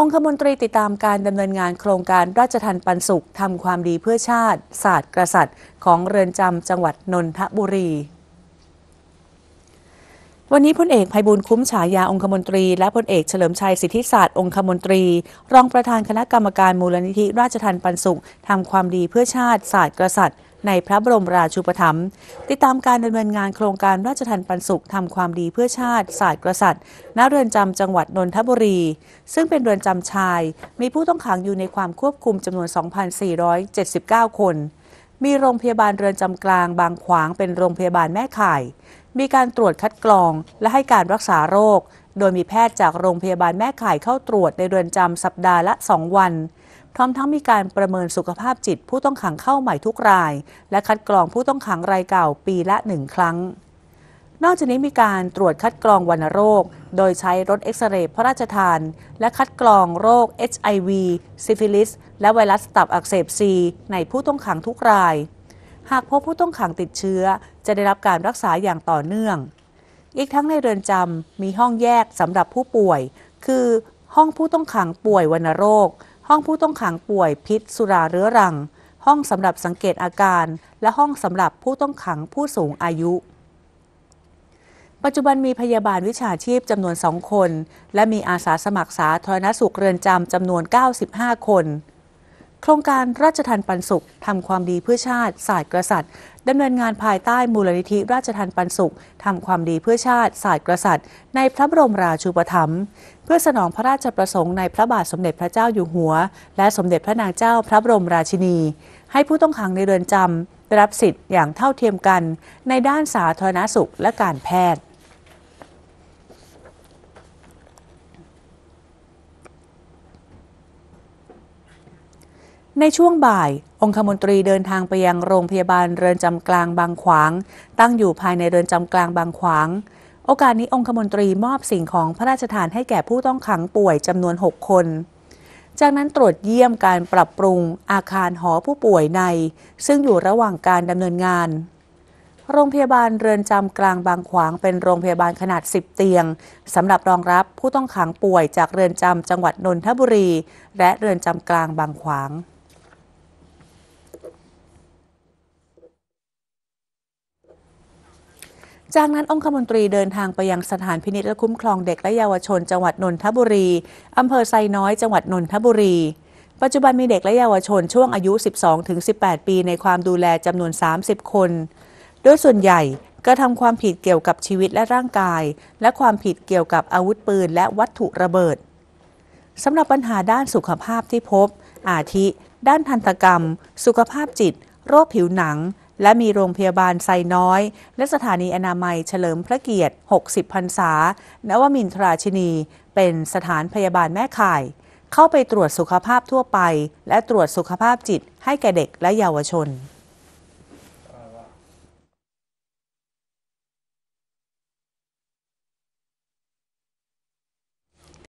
องคมนตรีติดตามการดำเนินงานโครงการราชทันปันสุขทำความดีเพื่อชาติ ศาสตร์กษัตริย์ ของเรือนจำจังหวัดนนทบุรี วันนี้พลเอกภัยบุญคุ้มฉายาองคมนตรีและพลเอกเฉลิมชัยสิทธิศาสตร์องคมนตรี รองประธานคณะกรรมการมูลนิธิ ราชทันปันสุขทำความดีเพื่อชาติศาสตร์กษัตริย์ในพระบรมราชูปถัมภ์ติดตามการดำเนินงานโครงการราชทันปันสุขทำความดีเพื่อชาติ ศาสตร์กษัตริย์ณเรือนจำจังหวัด นนทบุรี ซึ่งเป็นเรือนจำชาย มีผู้ต้องขังอยู่ในความควบคุมจำนวน 2,479 คน มีโรงพยาบาลเรือนจำกลางบางขวางเป็นโรงพยาบาลแม่ข่ายมีการตรวจคัดกรองและให้การรักษาโรคโดยมีแพทย์จากโรงพยาบาลแม่ข่ายเข้าตรวจในเรือนจำสัปดาห์ละ 2 วัน พร้อมทั้งมีการประเมินสุขภาพจิตผู้ต้องขังเข้าใหม่ทุกราย และคัดกรองผู้ต้องขังรายเก่าปีละหนึ่งครั้ง นอกจากนี้มีการตรวจคัดกรองวัณโรค โดยใช้รถเอ็กซเรย์พระราชทาน และคัดกรองโรค HIV ซิฟิลิส และไวรัสตับอักเสบซีในผู้ต้องขังทุกราย หากพบผู้ต้องขังติดเชื้อ จะได้รับการรักษาอย่างต่อเนื่องอีกทั้งในเรือนจำมีห้องแยกสำหรับผู้ป่วย คือ ห้องผู้ต้องขังป่วยวัณโรค ห้องผู้ต้องขังป่วย พิษ สุราเรื้อรัง ห้องสำหรับสังเกตอาการ และห้องสำหรับผู้ต้องขังผู้สูงอายุ ปัจจุบันมีพยาบาลวิชาชีพจำนวน2 คน และมีอาสาสมัครสาธารณสุขเรือนจำจำนวน 95 คนโครงการราชทันปันสุขทำความดีเพื่อชาติศาสตร์กษัตริย์ดำเนินงานภายใต้มูลนิธิราชทันปันสุขทำความดีเพื่อชาติศาสตร์กษัตริย์ ในพระบรมราชูปถัมภ์เพื่อสนองพระราชประสงค์ในพระบาทสมเด็จพระเจ้าอยู่หัว และสมเด็จพระนางเจ้าพระบรมราชินี ให้ผู้ต้องขังในเรือนจำได้รับสิทธิ์อย่างเท่าเทียมกัน ในด้านสาธารณสุขและการแพทย์ในช่วงบ่าย องคมนตรีเดินทางไปยังโรงพยาบาลเรือนจำกลางบางขวางตั้งอยู่ภายในเรือนจำกลางบางขวาง โอกาสนี้องคมนตรีมอบสิ่งของพระราชทานให้แก่ผู้ต้องขังป่วยจำนวน6คน จากนั้นตรวจเยี่ยมการปรับปรุงอาคารหอผู้ป่วยใน ซึ่งอยู่ระหว่างการดำเนินงาน โรงพยาบาลเรือนจำกลางบางขวางเป็นโรงพยาบาลขนาด 10 เตียงสำหรับรองรับผู้ต้องขังป่วยจากเรือนจำจังหวัดนนทบุรี และเรือนจำกลางบางขวางจากนั้นองคมนตรีเดินทางไปยังสถานพินิจและคุ้มครองเด็กและเยาวชน จังหวัดนนทบุรี อำเภอไซน้อยจังหวัดนนทบุรี ปัจจุบันมีเด็กและเยาวชนช่วงอายุ 12-18 ปี ในความดูแลจำนวน 30 คน โดยส่วนใหญ่กระทำความผิดเกี่ยวกับชีวิตและร่างกาย และความผิดเกี่ยวกับอาวุธปืนและวัตถุระเบิดสำหรับปัญหาด้านสุขภาพที่พบ อาทิ ด้านทันตกรรม สุขภาพจิต โรคผิวหนังและมีโรงพยาบาลไซน้อย และสถานีอนามัยเฉลิมพระเกียรติ 60 พรรษานวมินทราชินี เป็นสถานพยาบาลแม่ข่าย เข้าไปตรวจสุขภาพทั่วไป และตรวจสุขภาพจิตให้แก่เด็กและเยาวชน